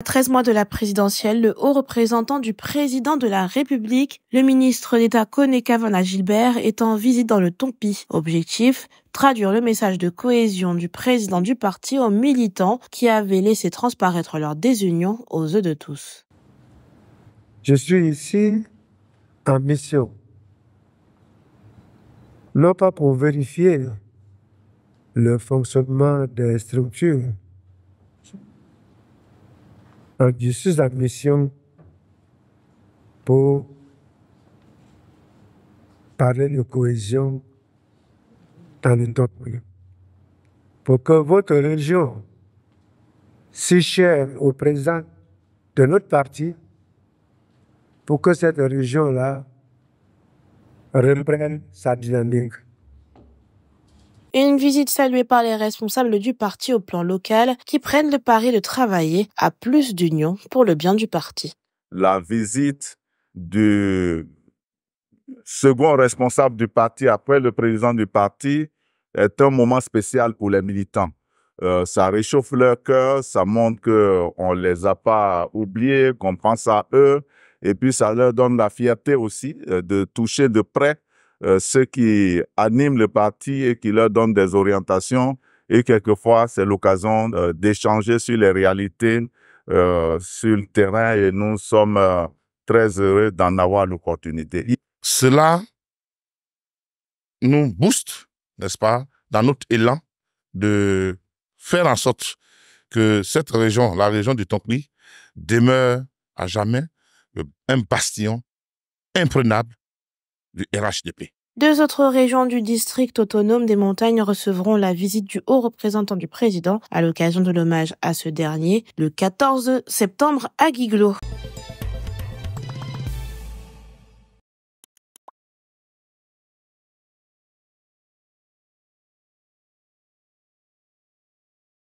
À 13 mois de la présidentielle, le haut représentant du président de la République, le ministre d'État Kone Kavana Gilbert, est en visite dans le Tompi. Objectif traduire le message de cohésion du président du parti aux militants qui avaient laissé transparaître leur désunion aux yeux de tous. Je suis ici en mission, non pas pour vérifier le fonctionnement des structures, donc, euh, je suis mission pour parler de cohésion dans une Pour que votre région, si chère au président de notre parti, pour que cette région là reprenne sa dynamique. Une visite saluée par les responsables du parti au plan local qui prennent le pari de travailler à plus d'union pour le bien du parti. La visite du second responsable du parti après le président du parti est un moment spécial pour les militants. Euh, ça réchauffe leur cœur, ça montre qu'on ne les a pas oubliés, qu'on pense à eux, et puis ça leur donne la fierté aussi euh, de toucher de près euh, ceux qui animent le parti et qui leur donnent des orientations. Et quelquefois, c'est l'occasion euh, d'échanger sur les réalités euh, sur le terrain et nous sommes très heureux d'en avoir l'opportunité. Cela nous booste, n'est-ce pas, dans notre élan de faire en sorte que cette région, la région du Tonkli, demeure à jamais un bastion imprenable du Deux autres régions du district autonome des montagnes recevront la visite du haut représentant du président à l'occasion de l'hommage à ce dernier le 14 septembre à Guiglo.